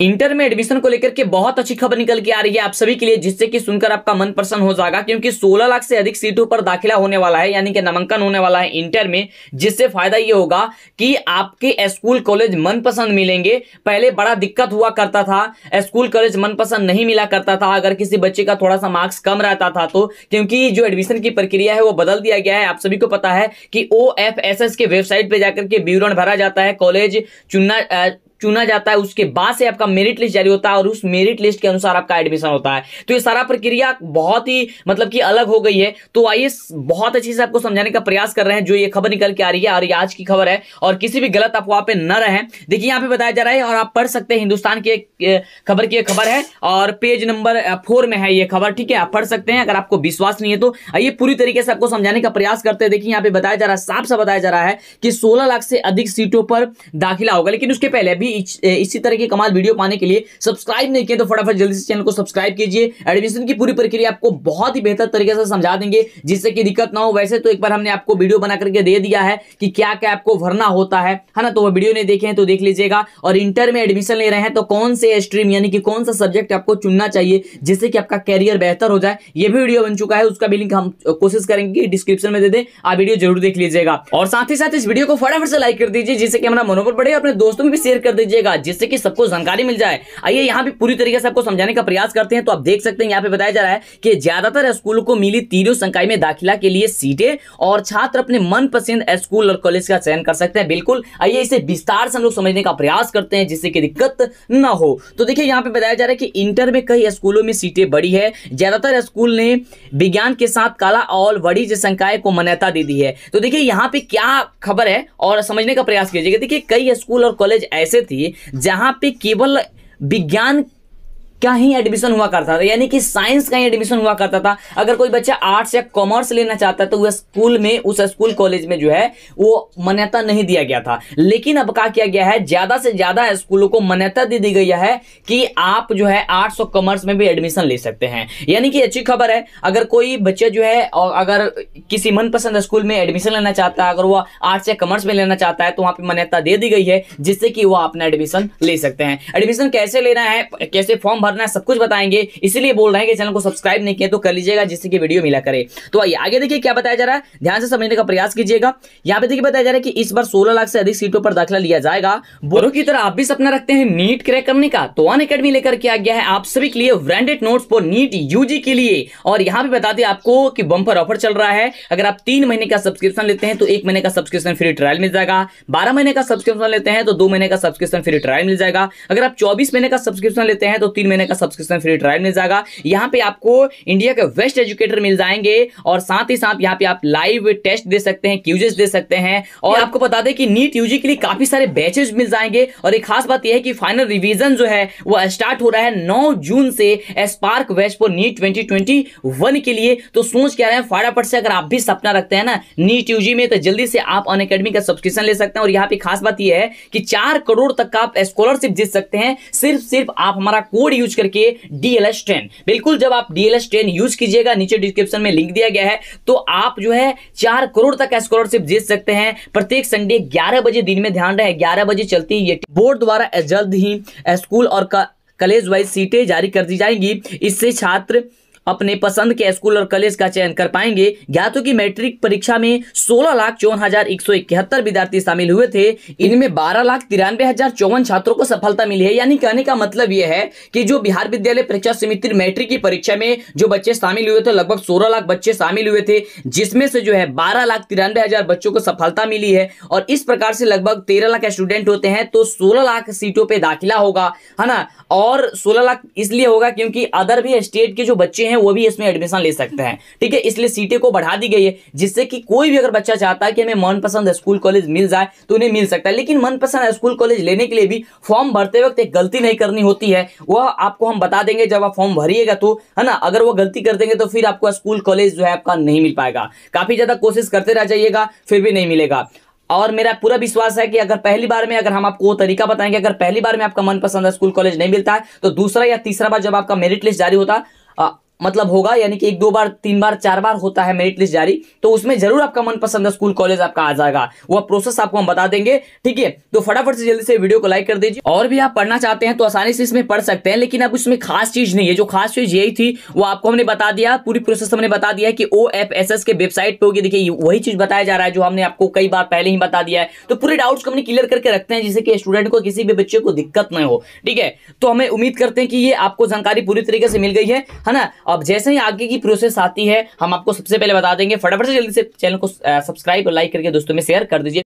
inter में admission को लेकर के बहुत अच्छी खबर निकल के आ रही है आप सभी के लिए जिससे कि सुनकर आपका मन प्रसन्न हो जाएगा क्योंकि 16 लाख से अधिक सीटों पर दाखिला होने वाला है यानी कि नामांकन होने वाला है इंटर में जिससे फायदा ये होगा कि आपके स्कूल कॉलेज मनपसंद मिलेंगे पहले बड़ा दिक्कत हुआ करता था स्कूल कॉलेज मनपसंद नहीं मिला करता था अगर किसी बच्चे का थोड़ा सा मार्क्स कम रहता था तो क्योंकि जो एडमिशन की प्रक्रिया है वो बदल दिया गया है आप सभी को पता है कि ओ के वेबसाइट पर जाकर के विवरण भरा जाता है कॉलेज चुनना चुना जाता है उसके बाद से आपका मेरिट लिस्ट जारी होता है और उस मेरिट लिस्ट के अनुसार आपका एडमिशन होता है तो ये सारा प्रक्रिया बहुत ही मतलब कि अलग हो गई है तो आइए बहुत अच्छे से आपको समझाने का प्रयास कर रहे हैं जो ये खबर निकल के आ रही है और ये आज की खबर है और किसी भी गलत अफवाह पे न रहे देखिए यहाँ पे बताया जा रहा है और आप पढ़ सकते हैं हिंदुस्तान की खबर की खबर है और पेज नंबर फोर में है ये खबर ठीक है आप पढ़ सकते हैं अगर आपको विश्वास नहीं है तो आइए पूरी तरीके से आपको समझाने का प्रयास करते हैं देखिए यहाँ पे बताया जा रहा है साफ सा बताया जा रहा है कि सोलह लाख से अधिक सीटों पर दाखिला होगा लेकिन उसके पहले भी भी इस, इसी तरह की कमाल वीडियो पाने के लिए सब्सक्राइब नहीं किए तो फटाफट जल्दी से चैनल को सब्सक्राइब कीजिए एडमिशन की पूरी प्रक्रिया आपको बहुत ही बेहतर तरीके से समझा देंगे जिससे कि दिक्कत ना हो वैसे तो एक बार हमने आपको वीडियो बना करके दे दिया है कि क्या क्या आपको भरना होता है है ना तो वो वीडियो नहीं देखे हैं तो देख लीजिएगा और इंटर में एडमिशन ले रहे हैं तो कौन से स्ट्रीम यानी कि कौन सा सब्जेक्ट आपको चुनना चाहिए जिससे कि आपका कैरियर बेहतर हो जाए ये भी वीडियो बन चुका है उसका भी लिंक हम कोशिश करेंगे कि डिस्क्रिप्शन में दे दें आप वीडियो जरूर देख लीजिएगा और साथ ही साथ इस वीडियो को फटाफट से लाइक कर दीजिए जिससे कि हमारा मनोबल बढ़े अपने दोस्तों में भी शेयर कर दीजिएगा जिससे कि सबको जानकारी मिल जाए आइए यहाँ भी पूरी तरीके से आपको समझाने का प्रयास करते हैं तो आप देख सकते हैं यहाँ पे बताया जा रहा है कि ज्यादातर स्कूलों को मिली तीनों संकाय में दाखिला के लिए सीटें और छात्र अपने मनपसंद स्कूल और कॉलेज का चयन कर सकते हैं बिल्कुल आइए इसे विस्तार से हम लोग समझने का प्रयास करते हैं जिससे कि दिक्कत न हो तो देखिए यहाँ पे बताया जा रहा है कि इंटर में कई स्कूलों में सीटें बड़ी है ज्यादातर स्कूल ने विज्ञान के साथ कला और वाणिज्य संकाय को मान्यता दे दी है तो देखिये यहाँ पे क्या खबर है और समझने का प्रयास कीजिएगा देखिए कई स्कूल और कॉलेज ऐसे थी जहाँ पे केवल विज्ञान का ही एडमिशन हुआ करता था यानी कि साइंस का ही एडमिशन हुआ करता था अगर कोई बच्चा आर्ट्स या कॉमर्स लेना चाहता है तो वह स्कूल में उस स्कूल कॉलेज में जो है वो मान्यता नहीं दिया गया था लेकिन अब क्या किया गया है ज्यादा से ज्यादा स्कूलों को मान्यता दे दी गई है कि आप जो है आर्ट्स और कॉमर्स में भी एडमिशन ले सकते हैं यानी कि अच्छी खबर है अगर कोई बच्चा जो है अगर किसी मनपसंद स्कूल में एडमिशन लेना चाहता है अगर वह आर्ट्स या कॉमर्स में लेना चाहता है तो वहां पर मान्यता दे दी गई है जिससे कि वह अपना एडमिशन ले सकते हैं एडमिशन कैसे लेना है कैसे फॉर्म भरना है सब कुछ बताएंगे इसीलिए बोल रहे हैं कि चैनल को सब्सक्राइब नहीं किया तो कर लीजिएगा जिससे कि वीडियो मिला करे तो आइए आगे देखिए क्या बताया जा रहा है ध्यान से समझने का प्रयास कीजिएगा यहाँ पे देखिए बताया जा रहा है कि इस बार सोलह लाख से अधिक सीटों पर दाखिला लिया जाएगा बोरो की तरह आप भी सपना रखते हैं नीट क्रैक करने का तो वन अकेडमी लेकर के आ गया है आप सभी के लिए branded note for NEET UG के लिए और यहाँ पे बता दें आपको कि बम्पर ऑफर चल रहा है अगर आप तीन महीने का सब्सक्रिप्शन लेते हैं तो एक महीने का सब्सक्रिप्शन फ्री ट्रायल मिल जाएगा बारह महीने का सब्सक्रिप्शन लेते हैं तो दो महीने का सब्सक्रिप्शन फ्री ट्रायल मिल जाएगा अगर आप चौबीस महीने का सब्सक्रिप्शन लेते हैं तो तीन महीने का सब्सक्रिप्शन फ्री ट्रायल मिल जाएगा यहाँ पे आपको इंडिया के बेस्ट एजुकेटर मिल जाएंगे और साथ ही साथ यहाँ पे आप लाइव टेस्ट दे सकते हैं क्यूजेस दे सकते हैं और आपको बता दें कि नीट यूजी के लिए काफी सारे बैचेज मिल जाएंगे और एक खास बात यह है कि फाइनल रिविजन जो है वो स्टार्ट हो रहा है नौ जून से spark west for NEET twenty के लिए तो सोच क्या रहे हैं फटाफट से अगर आप भी सपना रखते हैं ना नीट यूजी में तो जल्दी से आप अन का सब्सक्रिप्शन ले सकते हैं और यहाँ पे खास बात यह है कि चार करोड़ तक का आप स्कॉलरशिप जीत सकते हैं सिर्फ सिर्फ आप हमारा कोड यूज यूज करके डीएलएस टेन बिल्कुल जब आप डीएलएस टेन यूज कीजिएगा नीचे डिस्क्रिप्शन में लिंक दिया गया है तो आप जो है चार करोड़ तक का स्कॉलरशिप जीत सकते हैं प्रत्येक संडे ग्यारह बजे दिन में ध्यान रहे ग्यारह बजे चलती है ये बोर्ड द्वारा जल्द ही स्कूल और कॉलेज वाइज सीटें जारी कर दी जाएंगी इससे छात्र अपने पसंद के स्कूल और कॉलेज का चयन कर पाएंगे ज्ञातो की मैट्रिक परीक्षा में सोलह लाख चौवन हजार एक सौ इकहत्तर विद्यार्थी शामिल हुए थे इनमें बारह लाख तिरानवे हजार चौवन छात्रों को सफलता मिली है यानी कहने का मतलब यह है कि जो बिहार विद्यालय परीक्षा समिति मैट्रिक की परीक्षा में जो बच्चे शामिल हुए थे लगभग सोलह लाख बच्चे शामिल हुए थे जिसमें से जो है बारह लाख तिरानवे हजार बच्चों को सफलता मिली है और इस प्रकार से लगभग तेरह लाख स्टूडेंट होते हैं तो सोलह लाख सीटों पर दाखिला होगा है ना और सोलह लाख इसलिए होगा क्योंकि अदर भी स्टेट के जो बच्चे हैं वो भी इसमें एडमिशन ले सकते हैं ठीक है इसलिए सीटें को बढ़ा दी गई है जिससे कि कोई भी अगर बच्चा चाहता है कि हमें मनपसंद स्कूल कॉलेज मिल जाए तो उन्हें मिल सकता है लेकिन मनपसंद स्कूल कॉलेज लेने के लिए भी फॉर्म भरते वक्त एक गलती नहीं करनी होती है वह आपको हम बता देंगे जब आप फॉर्म भरिएगा तो है ना अगर वो गलती कर देंगे तो फिर आपको स्कूल कॉलेज जो है आपका नहीं मिल पाएगा काफी ज्यादा कोशिश करते रह जाइएगा फिर भी नहीं मिलेगा और मेरा पूरा विश्वास है कि अगर पहली बार में अगर हम आपको वो तरीका बताएंगे अगर पहली बार में आपका मनपसंद स्कूल कॉलेज नहीं मिलता है तो दूसरा या तीसरा बार जब आपका मेरिट लिस्ट जारी होता मतलब होगा यानी कि एक दो बार तीन बार चार बार होता है मेरिट लिस्ट जारी तो उसमें जरूर आपका मनपसंद स्कूल कॉलेज आपका आ जाएगा वह प्रोसेस आपको हम बता देंगे ठीक है तो फटाफट से जल्दी से वीडियो को लाइक कर दीजिए और भी आप पढ़ना चाहते हैं तो आसानी से इसमें पढ़ सकते हैं लेकिन अब उसमें खास चीज नहीं है जो खास चीज यही थी वो आपको हमने बता दिया पूरी प्रोसेस हमने बता दिया कि ओ एफ एस एस के वेबसाइट पे होगी देखिए वही चीज बताया जा रहा है जो हमने आपको कई बार पहले ही बता दिया है तो पूरे डाउट्स को हमने क्लियर करके रखते हैं जिससे कि स्टूडेंट को किसी भी बच्चे को दिक्कत न हो ठीक है तो हमें उम्मीद करते हैं कि ये आपको जानकारी पूरी तरीके से मिल गई है ना अब जैसे ही आगे की प्रोसेस आती है हम आपको सबसे पहले बता देंगे फटाफट से जल्दी से चैनल को सब्सक्राइब और लाइक करके दोस्तों में शेयर कर दीजिए